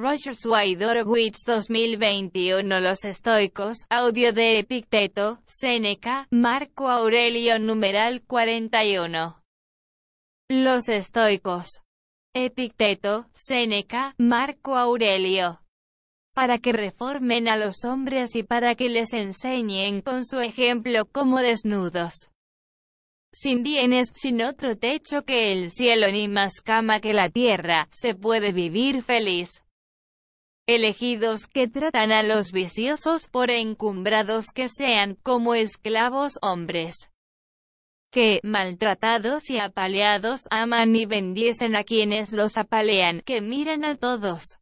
Roger Swiderwitz 2021 Los estoicos, audio de Epicteto, Séneca, Marco Aurelio numeral 41. Los estoicos. Epicteto, Séneca, Marco Aurelio. Para que reformen a los hombres y para que les enseñen con su ejemplo como desnudos sin bienes, sin otro techo que el cielo ni más cama que la tierra, se puede vivir feliz elegidos que tratan a los viciosos por encumbrados que sean, como esclavos hombres, que, maltratados y apaleados, aman y bendiesen a quienes los apalean, que miran a todos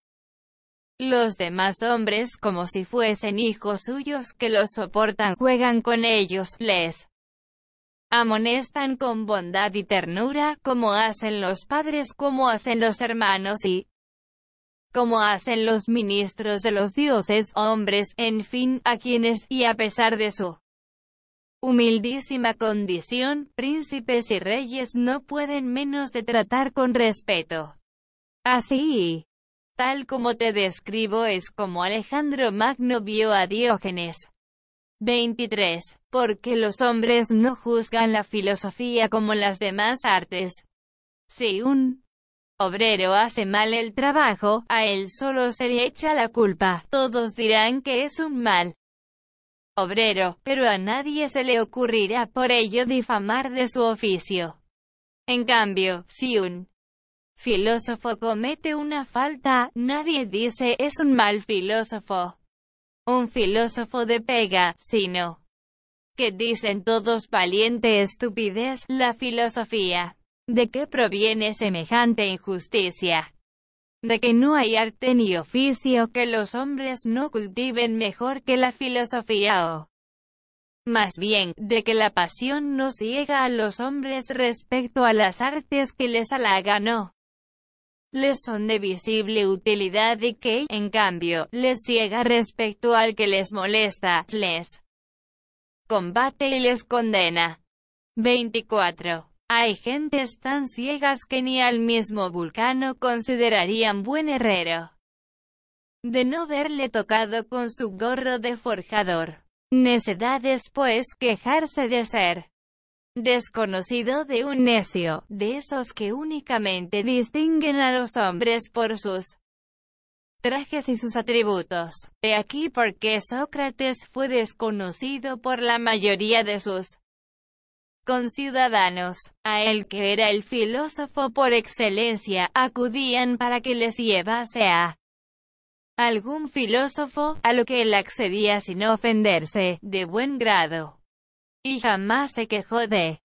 los demás hombres como si fuesen hijos suyos que los soportan, juegan con ellos, les amonestan con bondad y ternura, como hacen los padres, como hacen los hermanos y como hacen los ministros de los dioses, hombres, en fin, a quienes, y a pesar de su humildísima condición, príncipes y reyes no pueden menos de tratar con respeto. Así, tal como te describo es como Alejandro Magno vio a Diógenes. 23. Porque los hombres no juzgan la filosofía como las demás artes. Si un obrero hace mal el trabajo, a él solo se le echa la culpa. Todos dirán que es un mal obrero, pero a nadie se le ocurrirá por ello difamar de su oficio. En cambio, si un filósofo comete una falta, nadie dice es un mal filósofo. Un filósofo de pega, sino que dicen todos valiente estupidez, la filosofía. ¿De qué proviene semejante injusticia? De que no hay arte ni oficio que los hombres no cultiven mejor que la filosofía o más bien, de que la pasión no ciega a los hombres respecto a las artes que les halagan o les son de visible utilidad y que, en cambio, les ciega respecto al que les molesta, les combate y les condena. 24. Hay gentes tan ciegas que ni al mismo Vulcano considerarían buen herrero. De no verle tocado con su gorro de forjador. Necedad después pues quejarse de ser desconocido de un necio, de esos que únicamente distinguen a los hombres por sus trajes y sus atributos. He aquí porque Sócrates fue desconocido por la mayoría de sus con Ciudadanos, a él que era el filósofo por excelencia, acudían para que les llevase a algún filósofo, a lo que él accedía sin ofenderse, de buen grado. Y jamás se quejó de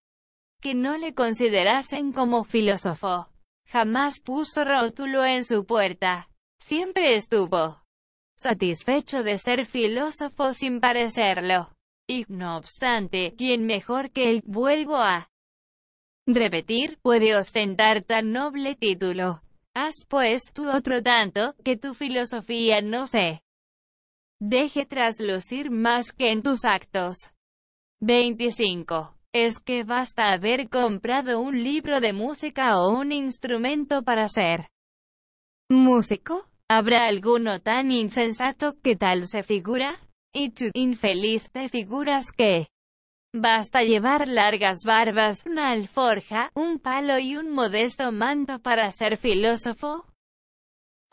que no le considerasen como filósofo. Jamás puso rótulo en su puerta. Siempre estuvo satisfecho de ser filósofo sin parecerlo y, no obstante, quien mejor que él, vuelvo a repetir, puede ostentar tan noble título. Haz pues tú otro tanto, que tu filosofía no sé. deje traslucir más que en tus actos. 25. Es que basta haber comprado un libro de música o un instrumento para ser músico. ¿Habrá alguno tan insensato que tal se figura? y tú, infeliz te figuras que basta llevar largas barbas, una alforja, un palo y un modesto manto para ser filósofo.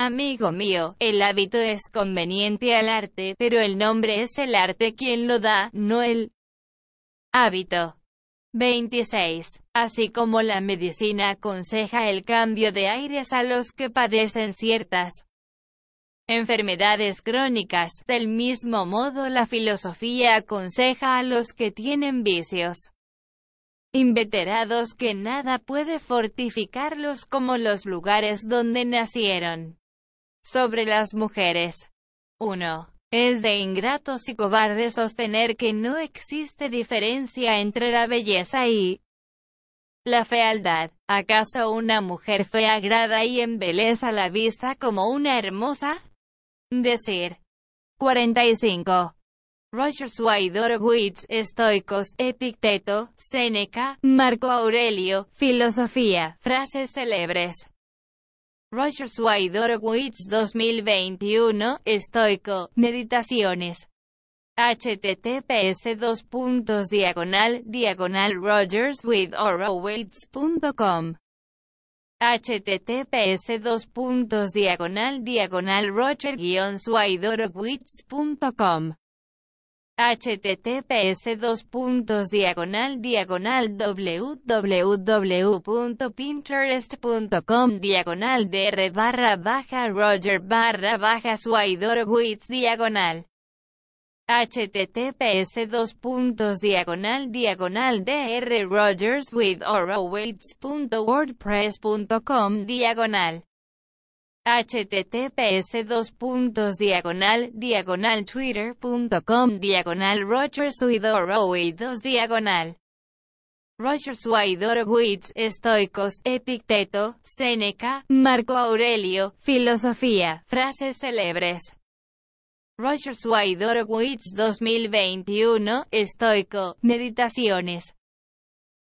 Amigo mío, el hábito es conveniente al arte, pero el nombre es el arte quien lo da, no el hábito. 26. Así como la medicina aconseja el cambio de aires a los que padecen ciertas enfermedades crónicas. Del mismo modo, la filosofía aconseja a los que tienen vicios inveterados que nada puede fortificarlos como los lugares donde nacieron. Sobre las mujeres. 1. Es de ingratos y cobardes sostener que no existe diferencia entre la belleza y la fealdad. ¿Acaso una mujer fea agrada y embeleza la vista como una hermosa? Decir. 45. Rogers Waidor Witz, Estoicos, Epicteto, Séneca, Marco Aurelio, Filosofía, frases célebres. Rogers Waidor Witz 2021, Estoico, Meditaciones. https dos puntos diagonal diagonal rogers https dos puntos diagonal diagonal roger suidorowitz.com https dos puntos diagonal diagonal www.pinterest.com diagonal dr barra baja roger barra baja suidorowitz diagonal https dos puntos diagonal diagonal dr rogers with diagonal https dos puntos diagonal diagonal twitter.com diagonal rogers with diagonal Rogers Widorowitz, Estoicos, Epicteto, Seneca, Marco Aurelio, Filosofía, frases célebres. Roger Wide 2021, Estoico, Meditaciones.